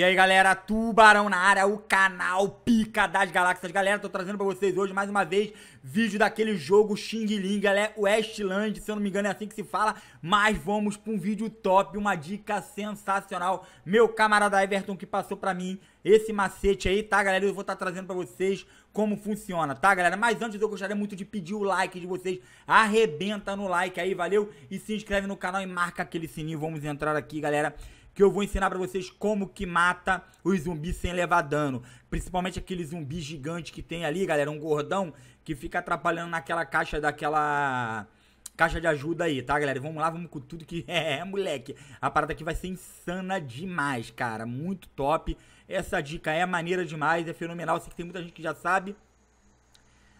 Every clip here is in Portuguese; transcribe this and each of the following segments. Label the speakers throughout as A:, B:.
A: E aí galera, Tubarão na área, o canal Pica das Galáxias. Galera, tô trazendo pra vocês hoje mais uma vez vídeo daquele jogo Xing Ling, galera, é Westland, se eu não me engano é assim que se fala. Mas vamos pra um vídeo top, uma dica sensacional. Meu camarada Everton que passou pra mim esse macete aí, tá galera? Eu vou estar tá trazendo pra vocês como funciona, tá, galera? Mas antes eu gostaria muito de pedir o like de vocês. Arrebenta no like aí, valeu? E se inscreve no canal e marca aquele sininho. Vamos entrar aqui, galera que eu vou ensinar para vocês como que mata os zumbis sem levar dano. Principalmente aquele zumbi gigante que tem ali, galera, um gordão que fica atrapalhando naquela caixa daquela caixa de ajuda aí, tá, galera? Vamos lá, vamos com tudo que é, moleque. A parada aqui vai ser insana demais, cara, muito top. Essa dica é maneira demais, é fenomenal. sei que tem muita gente que já sabe.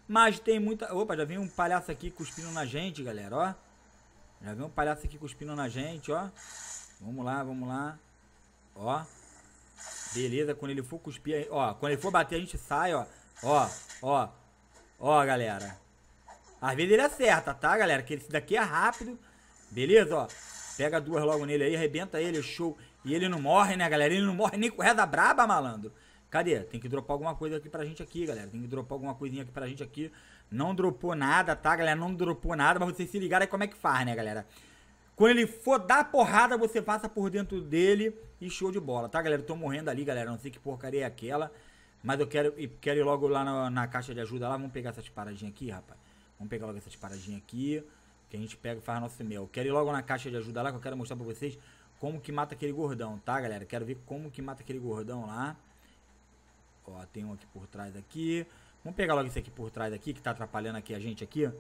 A: Mas tem muita. Opa, já vem um palhaço aqui cuspindo na gente, galera, ó. Já vem um palhaço aqui cuspindo na gente, ó. Vamos lá, vamos lá. Ó. Beleza, quando ele for cuspir, ó. Quando ele for bater, a gente sai, ó. Ó, ó. Ó, galera. Às vezes ele acerta, tá, galera? Que esse daqui é rápido. Beleza, ó. Pega duas logo nele aí, arrebenta ele, show. E ele não morre, né, galera? Ele não morre nem com da braba, malandro. Cadê? Tem que dropar alguma coisa aqui pra gente aqui, galera. Tem que dropar alguma coisinha aqui pra gente aqui. Não dropou nada, tá, galera? Não dropou nada, mas vocês se ligaram aí como é que faz, né, galera? Quando ele for dar porrada, você passa por dentro dele e show de bola, tá, galera? Eu tô morrendo ali, galera. Não sei que porcaria é aquela. Mas eu quero, quero ir logo lá na, na caixa de ajuda lá. Vamos pegar essas paradinhas aqui, rapaz. Vamos pegar logo essas paradinhas aqui que a gente pega e faz nosso e-mail. Quero ir logo na caixa de ajuda lá, que eu quero mostrar pra vocês como que mata aquele gordão, tá, galera? Quero ver como que mata aquele gordão lá. Ó, tem um aqui por trás aqui. Vamos pegar logo esse aqui por trás aqui, que tá atrapalhando aqui a gente aqui.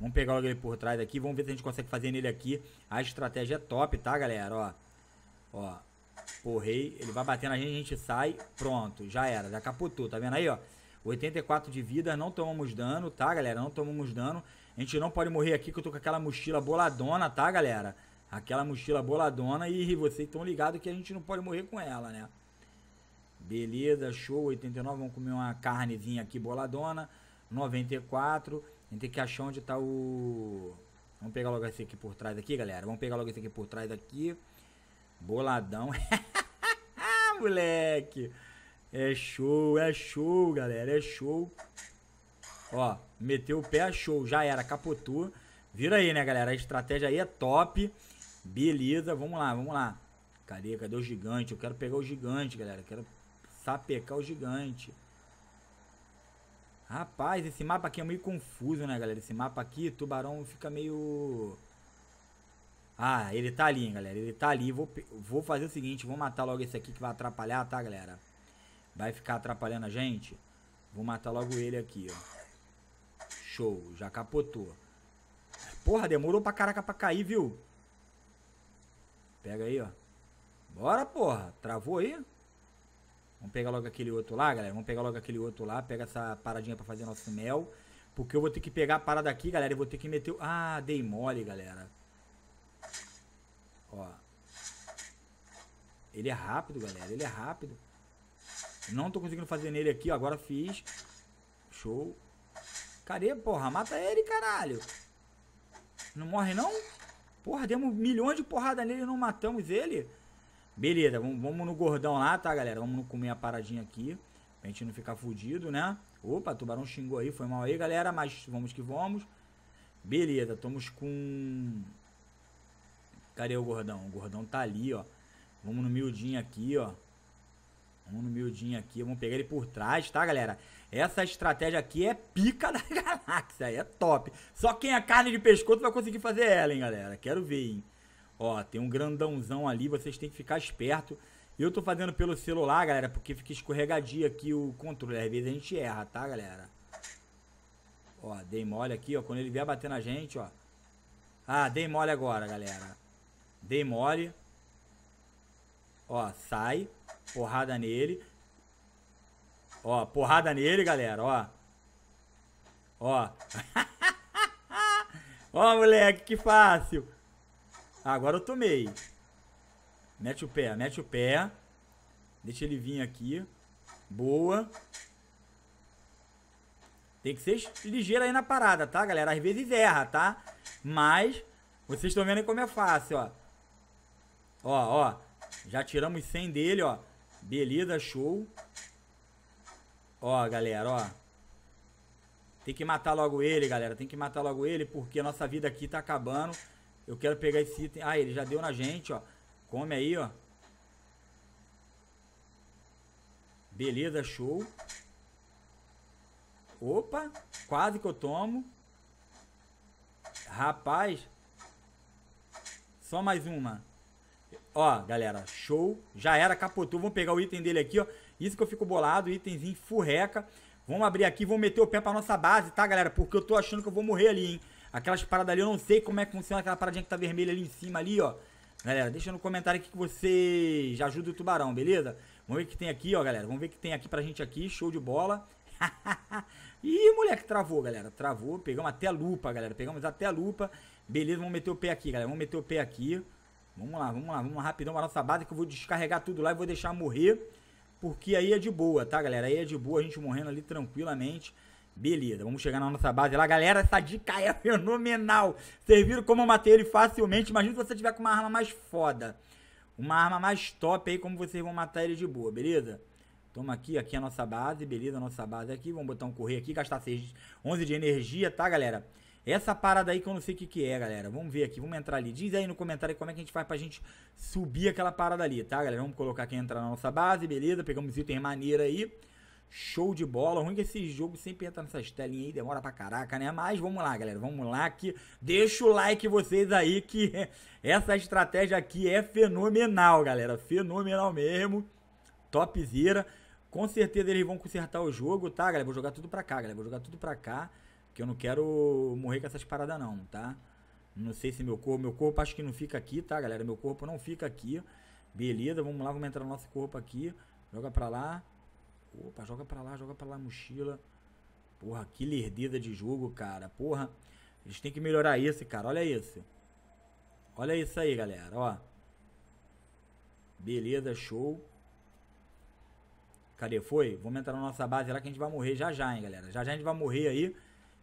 A: Vamos pegar logo ele por trás aqui. Vamos ver se a gente consegue fazer nele aqui. A estratégia é top, tá, galera? Ó, ó. Porrei, ele vai batendo a gente, a gente sai, pronto, já era, já capotou, tá vendo aí, ó? 84 de vida, não tomamos dano, tá, galera? Não tomamos dano. A gente não pode morrer aqui que eu tô com aquela mochila boladona, tá, galera? Aquela mochila boladona e vocês estão ligados que a gente não pode morrer com ela, né? Beleza, show, 89, vamos comer uma carnezinha aqui boladona. 94, a gente tem que achar onde tá o... Vamos pegar logo esse aqui por trás aqui, galera. Vamos pegar logo esse aqui por trás aqui. Boladão. Moleque. É show, é show, galera. É show. Ó, meteu o pé, é show. Já era, capotou. Vira aí, né, galera? A estratégia aí é top. Beleza, vamos lá, vamos lá. Cadê? Cadê o gigante? Eu quero pegar o gigante, galera. Eu quero sapecar o gigante. Rapaz, esse mapa aqui é meio confuso, né, galera? Esse mapa aqui, tubarão fica meio... Ah, ele tá ali, hein, galera. Ele tá ali. Vou, vou fazer o seguinte, vou matar logo esse aqui que vai atrapalhar, tá, galera? Vai ficar atrapalhando a gente? Vou matar logo ele aqui, ó. Show, já capotou. Porra, demorou pra caraca pra cair, viu? Pega aí, ó. Bora, porra. Travou aí? Vamos pegar logo aquele outro lá, galera. Vamos pegar logo aquele outro lá. Pega essa paradinha pra fazer nosso mel. Porque eu vou ter que pegar a parada aqui, galera. Eu vou ter que meter o... Ah, dei mole, galera. Ó. Ele é rápido, galera. Ele é rápido. Não tô conseguindo fazer nele aqui, ó. Agora fiz. Show. Cadê, porra? Mata ele, caralho. Não morre, não? Porra, demos milhões de porrada nele e não matamos ele. Beleza, vamos, no gordão lá, tá, galera? Vamos comer a paradinha aqui. Pra gente não ficar fudido, né? Opa, tubarão xingou aí, foi mal aí, galera. Mas vamos que vamos. Beleza, estamos com... Cadê o gordão? O gordão tá ali, ó. Vamos no miudinho aqui, ó. Vamos no miudinho aqui, vamos pegar ele por trás, tá, galera? Essa estratégia aqui é pica da galáxia, é top. Só quem é carne de pescoço vai conseguir fazer ela, hein, galera? Quero ver, hein? Ó, tem um grandãozão ali, vocês têm que ficar esperto. Eu tô fazendo pelo celular, galera, porque fica escorregadio aqui o controle. Às vezes a gente erra, tá, galera? Ó, dei mole aqui, ó. Quando ele vier bater na gente, ó. Ah, dei mole agora, galera. Dei mole. Ó, sai. Porrada nele. Ó, porrada nele, galera, ó. Ó. ó, moleque, que fácil. Agora eu tomei. Mete o pé, mete o pé. Deixa ele vir aqui. Boa. Tem que ser ligeiro aí na parada, tá, galera? Às vezes erra, tá? Mas vocês estão vendo como é fácil, ó. Ó, ó. Já tiramos 100 dele, ó. Beleza, show. Ó, galera, ó. Tem que matar logo ele, galera. Tem que matar logo ele, porque a nossa vida aqui tá acabando. Eu quero pegar esse item. Ah, ele já deu na gente, ó. Come aí, ó. Beleza, show. Opa, quase que eu tomo. Rapaz. Só mais uma. Ó, galera, show. Já era, capotou. Vamos pegar o item dele aqui, ó. Isso que eu fico bolado, itemzinho furreca. Vamos abrir aqui, vamos meter o pé pra nossa base, tá, galera? Porque eu tô achando que eu vou morrer ali, hein? Aquelas paradas ali, eu não sei como é que funciona aquela paradinha que tá vermelha ali em cima ali, ó. Galera, deixa no comentário aqui que já ajuda o tubarão, beleza? Vamos ver o que tem aqui, ó, galera. Vamos ver o que tem aqui pra gente aqui. Show de bola. Ih, moleque, travou, galera. Travou. Pegamos até lupa, galera. Pegamos até lupa. Beleza, vamos meter o pé aqui, galera. Vamos meter o pé aqui. Vamos lá, vamos lá, vamos lá rapidão a nossa base que eu vou descarregar tudo lá e vou deixar morrer. Porque aí é de boa, tá, galera? Aí é de boa a gente morrendo ali tranquilamente. Beleza, vamos chegar na nossa base lá. Galera, essa dica é fenomenal. Vocês viram como eu matei ele facilmente? Imagina se você tiver com uma arma mais foda. Uma arma mais top aí, como vocês vão matar ele de boa, beleza? Toma aqui, aqui é a nossa base, beleza? A nossa base aqui. Vamos botar um correr aqui, gastar 6, 11 de energia, tá, galera? Essa parada aí que eu não sei o que, que é, galera. Vamos ver aqui, vamos entrar ali. Diz aí no comentário como é que a gente faz pra gente subir aquela parada ali, tá, galera? Vamos colocar quem entra na nossa base, beleza? Pegamos item maneira aí. Show de bola. ruim que esse jogo sempre entra nessas telinhas aí, demora pra caraca, né? Mas vamos lá, galera. Vamos lá que deixa o like vocês aí que essa estratégia aqui é fenomenal, galera. Fenomenal mesmo. Topzera. Com certeza eles vão consertar o jogo, tá, galera? Vou jogar tudo pra cá, galera. Vou jogar tudo pra cá. Que eu não quero morrer com essas paradas, não, tá? Não sei se meu corpo. Meu corpo acho que não fica aqui, tá, galera? Meu corpo não fica aqui. Beleza, vamos lá, vamos entrar no nosso corpo aqui. Joga pra lá. Opa, joga pra lá, joga pra lá, mochila. Porra, que lerdeza de jogo, cara. Porra, a gente tem que melhorar isso, cara. Olha isso. Olha isso aí, galera, ó. Beleza, show. Cadê? Foi? Vamos entrar na nossa base lá que a gente vai morrer já já, hein, galera. Já já a gente vai morrer aí.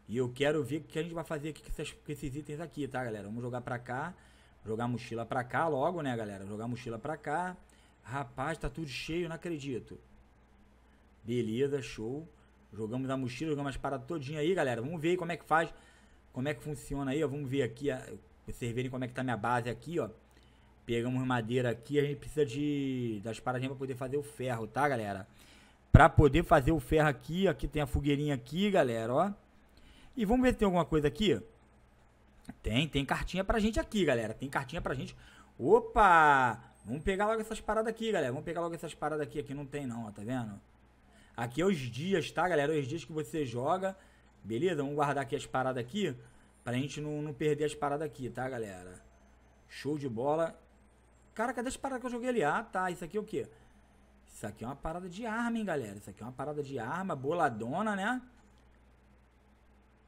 A: E eu quero ver o que a gente vai fazer aqui com, essas, com esses itens aqui, tá, galera? Vamos jogar pra cá. Jogar mochila pra cá logo, né, galera? Jogar mochila pra cá. Rapaz, tá tudo cheio, não acredito. Beleza, show. Jogamos a mochila, jogamos as paradas todinha aí, galera. Vamos ver como é que faz, como é que funciona aí, ó. Vamos ver aqui, vocês verem como é que tá minha base aqui, ó. Pegamos madeira aqui, a gente precisa de das paradinhas para poder fazer o ferro, tá, galera? Para poder fazer o ferro aqui, aqui tem a fogueirinha aqui, galera, ó. E vamos ver se tem alguma coisa aqui. Tem, tem cartinha pra gente aqui, galera. Tem cartinha pra gente. Opa! Vamos pegar logo essas paradas aqui, galera. Vamos pegar logo essas paradas aqui. Aqui não tem não, ó, tá vendo? Aqui é os dias, tá, galera? É os dias que você joga. Beleza? Vamos guardar aqui as paradas aqui. Pra gente não, não perder as paradas aqui, tá, galera? Show de bola. Cara, cadê as paradas que eu joguei ali? Ah, tá. Isso aqui é o quê? Isso aqui é uma parada de arma, hein, galera? Isso aqui é uma parada de arma, boladona, né?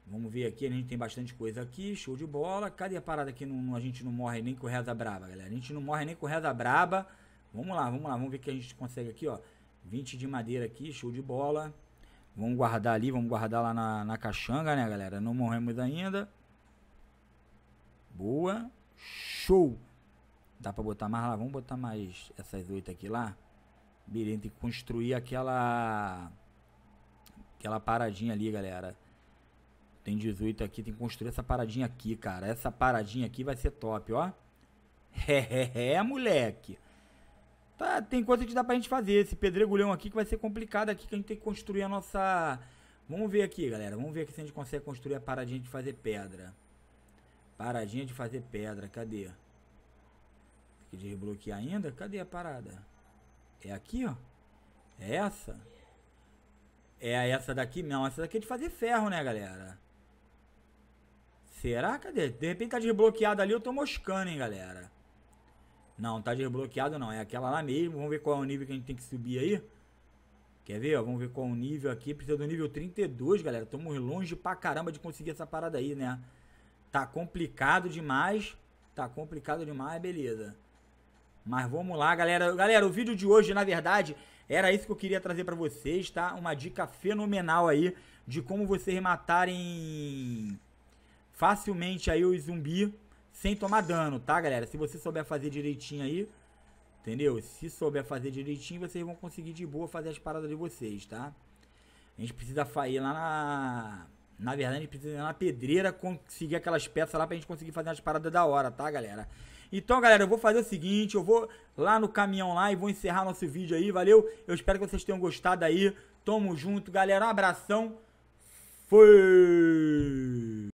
A: Vamos ver aqui, a gente tem bastante coisa aqui, show de bola. Cadê a parada que não, a gente não morre nem com reza braba, galera? A gente não morre nem com reza braba. Vamos lá, vamos lá, vamos ver o que a gente consegue aqui, ó. 20 de madeira aqui, show de bola. Vamos guardar ali, vamos guardar lá na, na caixanga, né, galera? Não morremos ainda. Boa. Show. Dá pra botar mais lá? Vamos botar mais essas oito aqui lá. Beleza, tem que construir aquela... Aquela paradinha ali, galera tem 18 aqui, tem que construir essa paradinha aqui, cara. Essa paradinha aqui vai ser top, ó. É, é, é, moleque. Tá, tem coisa que dá pra gente fazer. Esse pedregulhão aqui que vai ser complicado aqui, que a gente tem que construir a nossa... Vamos ver aqui, galera. Vamos ver aqui se a gente consegue construir a paradinha de fazer pedra. Paradinha de fazer pedra, cadê? Tem que desbloquear ainda? Cadê a parada? É aqui, ó. É essa? É essa daqui? Não, essa daqui é de fazer ferro, né, galera? Será? Cadê? De repente tá desbloqueado ali, eu tô moscando, hein, galera. Não, tá desbloqueado não. É aquela lá mesmo. Vamos ver qual é o nível que a gente tem que subir aí. Quer ver? Ó, vamos ver qual é o nível aqui. Precisa do nível 32, galera. Estamos longe pra caramba de conseguir essa parada aí, né? Tá complicado demais. Tá complicado demais, beleza. Mas vamos lá, galera. Galera, o vídeo de hoje, na verdade, era isso que eu queria trazer pra vocês, tá? Uma dica fenomenal aí de como vocês matarem facilmente aí o zumbi sem tomar dano, tá, galera? Se você souber fazer direitinho aí, entendeu? Se souber fazer direitinho, vocês vão conseguir de boa fazer as paradas de vocês, tá? A gente precisa ir lá na... Na verdade, a gente precisa ir lá na pedreira, conseguir aquelas peças lá pra gente conseguir fazer as paradas da hora, tá, galera? Então, galera, eu vou fazer o seguinte, eu vou lá no caminhão lá e vou encerrar nosso vídeo aí, valeu? Eu espero que vocês tenham gostado aí. Tamo junto, galera. Um abração. Fui!